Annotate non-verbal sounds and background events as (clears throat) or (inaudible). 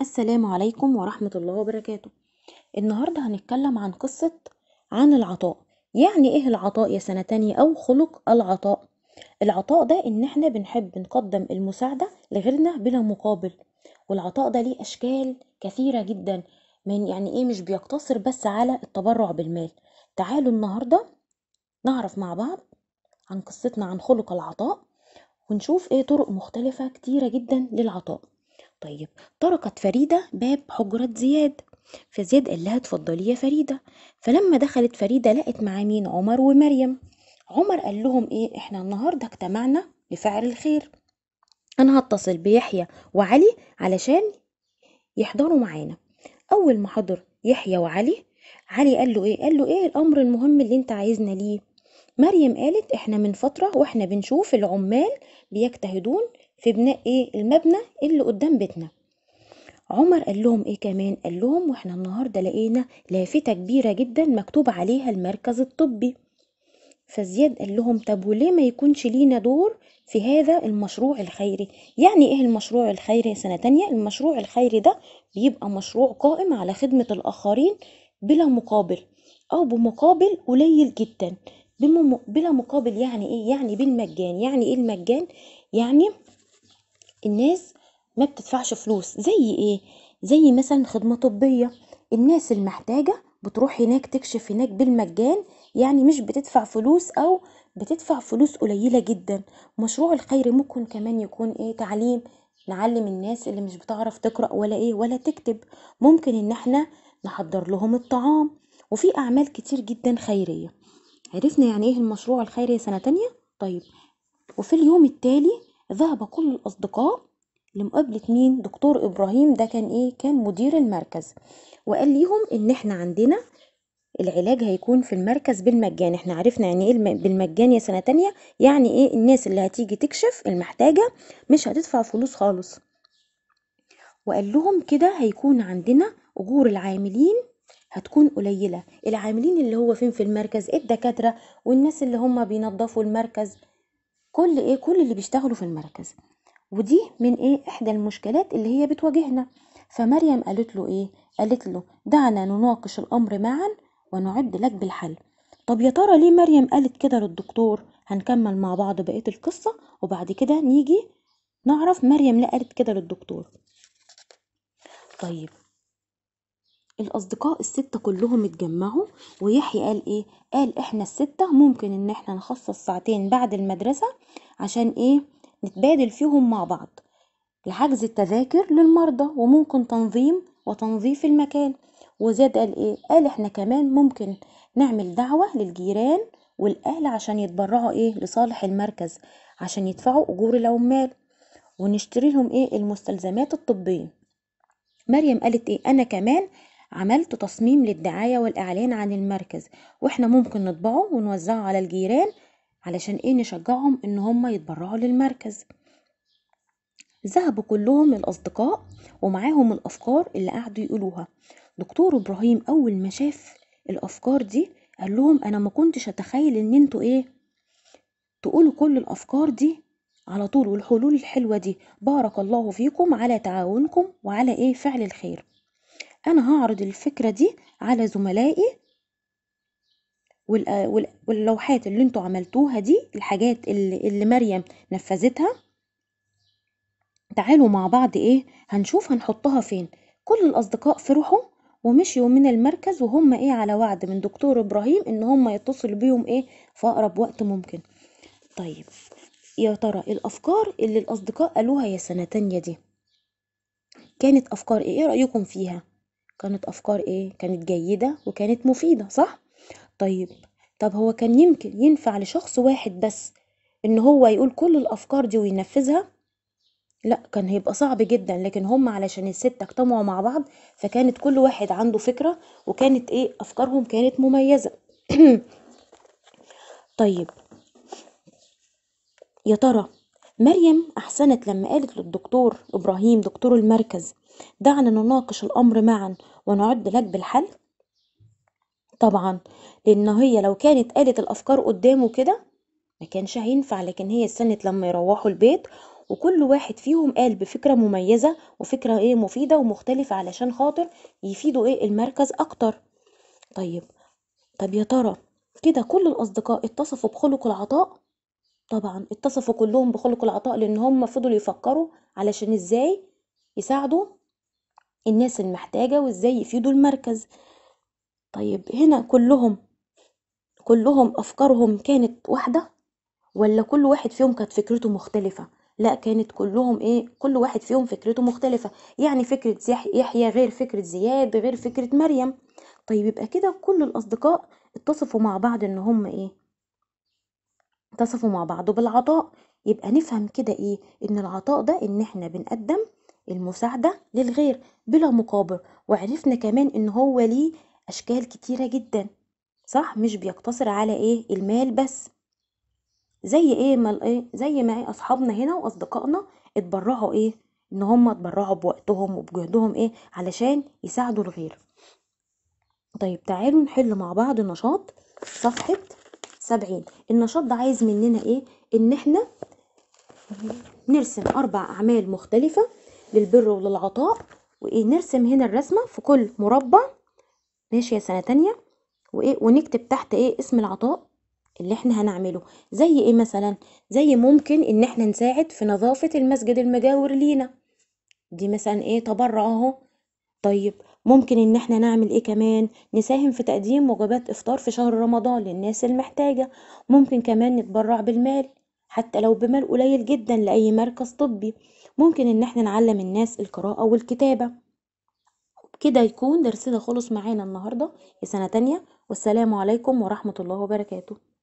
السلام عليكم ورحمة الله وبركاته النهاردة هنتكلم عن قصة عن العطاء يعني ايه العطاء يا سنة تانية او خلق العطاء العطاء ده ان احنا بنحب نقدم المساعدة لغيرنا بلا مقابل والعطاء ده ليه اشكال كثيرة جدا من يعني ايه مش بيقتصر بس على التبرع بالمال تعالوا النهاردة نعرف مع بعض عن قصتنا عن خلق العطاء ونشوف ايه طرق مختلفة كتيرة جدا للعطاء طيب طرقت فريدة باب حجرة زياد فزياد قال لها اتفضلي يا فريدة فلما دخلت فريدة لقت مع مين عمر ومريم عمر قال لهم ايه احنا النهاردة اجتمعنا لفعل الخير انا هتصل بيحيى وعلي علشان يحضروا معانا اول ما حضر يحيى وعلي علي قال له ايه قال له ايه الامر المهم اللي انت عايزنا ليه مريم قالت احنا من فترة واحنا بنشوف العمال بيجتهدون في بناء ايه المبنى اللي قدام بيتنا عمر قال لهم ايه كمان قال لهم واحنا النهارده لقينا لافته كبيره جدا مكتوب عليها المركز الطبي فزياد قال لهم طب وليه ما يكونش لينا دور في هذا المشروع الخيري يعني ايه المشروع الخيري سنة تانية المشروع الخيري ده بيبقى مشروع قائم على خدمة الآخرين بلا مقابل أو بمقابل قليل جدا بلا مقابل يعني ايه يعني بالمجان يعني ايه المجان يعني الناس ما بتدفعش فلوس زي ايه زي مثلا خدمة طبية الناس المحتاجة بتروح هناك تكشف هناك بالمجان يعني مش بتدفع فلوس او بتدفع فلوس قليلة جدا مشروع الخير ممكن كمان يكون ايه تعليم نعلم الناس اللي مش بتعرف تقرأ ولا ايه ولا تكتب ممكن ان احنا نحضر لهم الطعام وفي اعمال كتير جدا خيرية عرفنا يعني ايه المشروع الخيري سنة تانية طيب وفي اليوم التالي ذهب كل الأصدقاء لمقابلة مين دكتور إبراهيم ده كان إيه كان مدير المركز وقال ليهم إن إحنا عندنا العلاج هيكون في المركز بالمجان احنا عرفنا يعني ايه بالمجان يا سنه تانية يعني ايه الناس اللي هتيجي تكشف المحتاجه مش هتدفع فلوس خالص وقال لهم كده هيكون عندنا اجور العاملين هتكون قليله العاملين اللي هو فين في المركز الدكاتره والناس اللي هم بينظفوا المركز كل ايه كل اللي بيشتغلوا في المركز ودي من ايه احدى المشكلات اللي هي بتواجهنا فمريم قالت له ايه قالت له دعنا نناقش الامر معا ونعد لك بالحل طب يا ترى ليه مريم قالت كده للدكتور هنكمل مع بعض بقيه القصه وبعد كده نيجي نعرف مريم ليه قالت كده للدكتور طيب الأصدقاء الستة كلهم اتجمعوا ويحيى قال إيه؟ قال إحنا الستة ممكن إن إحنا نخصص ساعتين بعد المدرسة عشان إيه؟ نتبادل فيهم مع بعض لحجز التذاكر للمرضى وممكن تنظيم وتنظيف المكان وزاد قال إيه؟ قال إحنا كمان ممكن نعمل دعوة للجيران والأهل عشان يتبرعوا إيه؟ لصالح المركز عشان يدفعوا أجور العمال ونشتري لهم إيه؟ المستلزمات الطبية مريم قالت إيه؟ أنا كمان عملت تصميم للدعاية والإعلان عن المركز واحنا ممكن نطبعه ونوزعه على الجيران علشان ايه نشجعهم ان هما يتبرعوا للمركز ذهبوا كلهم الأصدقاء ومعاهم الأفكار اللي قعدوا يقولوها دكتور إبراهيم أول ما شاف الأفكار دي قال لهم أنا ما كنتش أتخيل إن انتوا إيه تقولوا كل الأفكار دي على طول والحلول الحلوة دي بارك الله فيكم على تعاونكم وعلى إيه فعل الخير أنا هعرض الفكرة دي على زملائي وال- واللوحات اللي انتوا عملتوها دي الحاجات اللي, اللي مريم نفذتها تعالوا مع بعض ايه هنشوف هنحطها فين كل الأصدقاء فرحوا ومشيوا من المركز وهم ايه على وعد من دكتور إبراهيم إن هم يتصلوا بيهم ايه في أقرب وقت ممكن طيب يا ترى الأفكار اللي الأصدقاء قالوها يا سنة تانية دي كانت أفكار ايه, إيه رأيكم فيها؟ كانت افكار ايه كانت جيدة وكانت مفيدة صح طيب طب هو كان يمكن ينفع لشخص واحد بس ان هو يقول كل الافكار دي وينفذها لا كان هيبقى صعب جدا لكن هم علشان الستة اجتمعوا مع بعض فكانت كل واحد عنده فكرة وكانت ايه افكارهم كانت مميزة (clears throat) طيب يا ترى مريم احسنت لما قالت للدكتور ابراهيم دكتور المركز دعنا نناقش الأمر معا ونعد لك بالحل؟ طبعا لأن هي لو كانت قالت الأفكار قدامه كده مكانش هينفع لكن هي استنت لما يروحوا البيت وكل واحد فيهم قال بفكرة مميزة وفكرة ايه مفيدة ومختلفة علشان خاطر يفيدوا ايه المركز أكتر طيب طب يا ترى كده كل الأصدقاء اتصفوا بخلق العطاء طبعا اتصفوا كلهم بخلق العطاء لأن هم فضلوا يفكروا علشان ازاي يساعدوا الناس المحتاجة وازاي يفيدوا المركز طيب هنا كلهم كلهم أفكارهم كانت واحدة ولا كل واحد فيهم كانت فكرته مختلفة لا كانت كلهم ايه كل واحد فيهم فكرته مختلفة يعني فكرة يحيى غير فكرة زياد غير فكرة مريم طيب يبقى كده كل الأصدقاء اتصفوا مع بعض ان هم ايه اتصفوا مع بعض بالعطاء يبقى نفهم كده ايه ان العطاء ده ان احنا بنقدم المساعدة للغير بلا مقابل وعرفنا كمان ان هو ليه اشكال كتيرة جدا صح مش بيقتصر على ايه المال بس زي ايه ما ايه زي ما ايه اصحابنا هنا واصدقائنا اتبرعوا ايه ان هم اتبرعوا بوقتهم وبجهدهم ايه علشان يساعدوا الغير طيب تعالوا نحل مع بعض نشاط صفحة سبعين النشاط ده عايز مننا ايه ان احنا نرسم اربع اعمال مختلفة للبر وللعطاء وايه نرسم هنا الرسمه في كل مربع ماشي يا سنه تانية وايه ونكتب تحت ايه اسم العطاء اللي احنا هنعمله زي ايه مثلا زي ممكن ان احنا نساعد في نظافه المسجد المجاور لينا دي مثلا ايه تبرع اهو طيب ممكن ان احنا نعمل ايه كمان نساهم في تقديم وجبات افطار في شهر رمضان للناس المحتاجه ممكن كمان نتبرع بالمال حتى لو بمال قليل جدا لأي مركز طبي ممكن إن احنا نعلم الناس القراءة والكتابة كده يكون درسنا خلص معانا النهاردة في سنة تانية والسلام عليكم ورحمة الله وبركاته